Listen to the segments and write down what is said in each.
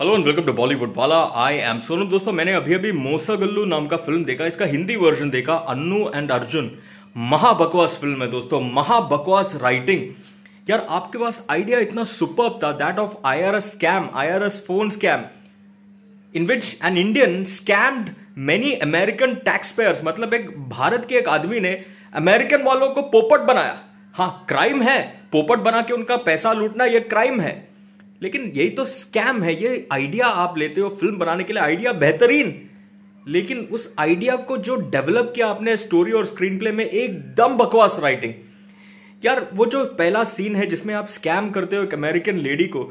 Hello and welcome to Bollywood वाला I M Sonu दोस्तों मैंने अभी अभी मोसागल्लू नाम का फिल्म देखा इसका हिंदी वर्जन देखा अन्नू एंड अर्जुन महाबकवास फिल्म है दोस्तों महाबकवास राइटिंग यार आपके पास आइडिया इतना सुपर था that of IRS scam IRS phone scam in which an Indian scammed many American tax payers मतलब एक भारत के एक आदमी ने अमेरिकन वालों को पोपट बनाया हाँ क्राइम है पोपट बना के उनका पैसा लूटना यह क्राइम है लेकिन यही तो स्कैम है ये आइडिया आप लेते हो फिल्म बनाने के लिए आइडिया बेहतरीन लेकिन उस आइडिया को जो डेवलप किया आपने स्टोरी और स्क्रीन प्ले में एकदम बकवास राइटिंग यार वो जो पहला सीन है जिसमें आप स्कैम करते हो एक अमेरिकन लेडी को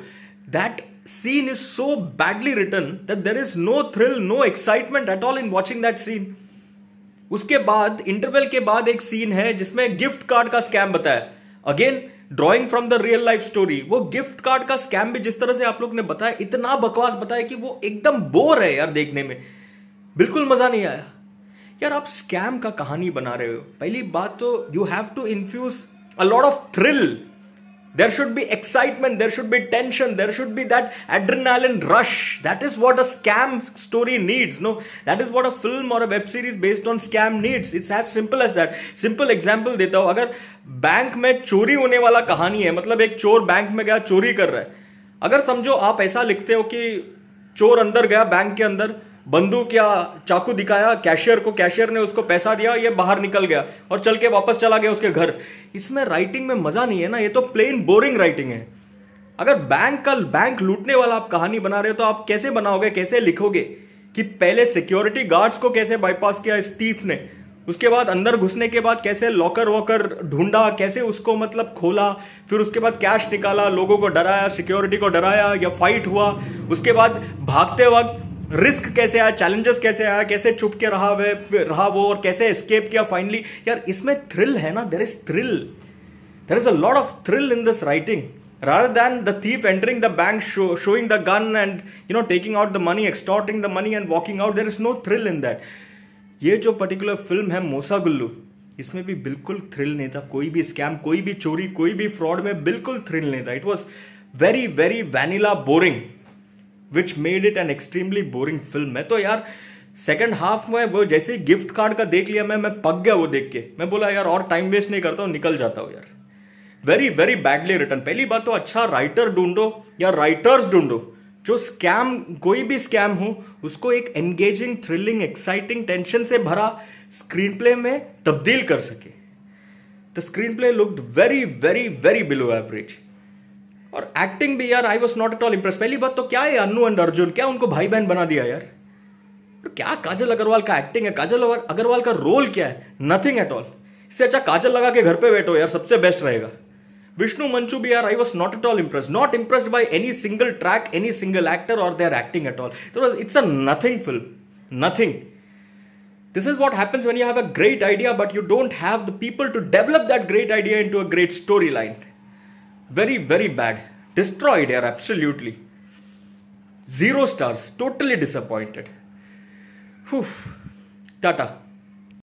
that scene is so badly written that there is no thrill no excitement at all in watching that scene उसके बाद इंटरवल के बाद एक सीन है जिसमें गिफ्ट कार्ड का स्कैम बताया again drawing from the real life story वो गिफ्ट कार्ड का स्कैम भी जिस तरह से आप लोग ने बताया इतना बकवास बताया कि वो एकदम बोर है यार देखने में बिल्कुल मजा नहीं आया यार आप स्कैम का कहानी बना रहे हो पहली बात तो you have to infuse a lot of thrill there should be excitement there should be tension there should be that adrenaline rush that is what a scam story needs no that is what a film or a web series based on scam needs it's as simple as that simple example deta hu agar bank mein chori hone wala kahani hai matlab ek chor bank mein gaya chori kar raha hai agar samjho aap aisa likhte ho ki chor andar gaya bank ke andar बंदूक या चाकू दिखाया cashier को cashier ने उसको पैसा दिया ये बाहर निकल गया और चल के वापस चला गया उसके घर इसमें राइटिंग में मज़ा नहीं है ना ये तो प्लेन बोरिंग राइटिंग है अगर बैंक का बैंक लूटने वाला आप कहानी बना रहे हो तो आप कैसे बनाओगे कैसे लिखोगे कि पहले सिक्योरिटी गार्ड्स को कैसे बाईपास किया स्टीफ ने उसके बाद अंदर घुसने के बाद कैसे लॉकर वॉकर ढूंढा कैसे उसको मतलब खोला फिर उसके बाद कैश निकाला लोगों को डराया सिक्योरिटी को डराया या फाइट हुआ उसके बाद भागते वक्त रिस्क कैसे आया चैलेंजेस कैसे आया कैसे चुप के रहा वह रहा वो और कैसे एस्केप किया फाइनली यार इसमें थ्रिल है ना there is thrill there is a lot of thrill in this writing rather than the thief entering the bank show, showing the gun and you know taking out the money extorting the money and walking out there is no thrill in ये जो particular film है मोसा गुल्लू इसमें भी बिल्कुल thrill नहीं था कोई भी स्कैम कोई भी चोरी कोई भी फ्रॉड में बिल्कुल थ्रिल नहीं था it was very very vanilla boring which made it an extremely boring film है तो यार सेकेंड हाफ में वो जैसे ही गिफ्ट कार्ड का देख लिया मैं मैं पक गया वो देख के मैं बोला यार और टाइम वेस्ट नहीं करता हूँ निकल जाता हूँ यार वेरी वेरी बैडली रिटर्न पहली बात तो अच्छा राइटर ढूंढो या राइटर्स ढूंढो जो स्कैम कोई भी स्कैम हो उसको एक एंगेजिंग थ्रिलिंग एक्साइटिंग टेंशन से भरा स्क्रीन प्ले में तब्दील कर सके the screenplay looked very very very below average और एक्टिंग भी यार I was not at all impress पहली बात तो क्या है अनु एंड अर्जुन क्या उनको भाई बहन बना दिया यार तो क्या काजल अग्रवाल का एक्टिंग है काजल अग्रवाल का रोल क्या है नथिंग एट ऑल इससे अच्छा काजल लगा के घर पे बैठो यार सबसे बेस्ट रहेगा विष्णु मंचू भी यार I was not at all impress not impress by any single track any single actor और their acting at all it's a nothing film nothing this is what happens when you have a great idea but you don't have the people to develop that great idea into a great story line very very bad destroyed here absolutely zero stars totally disappointed Whew. tata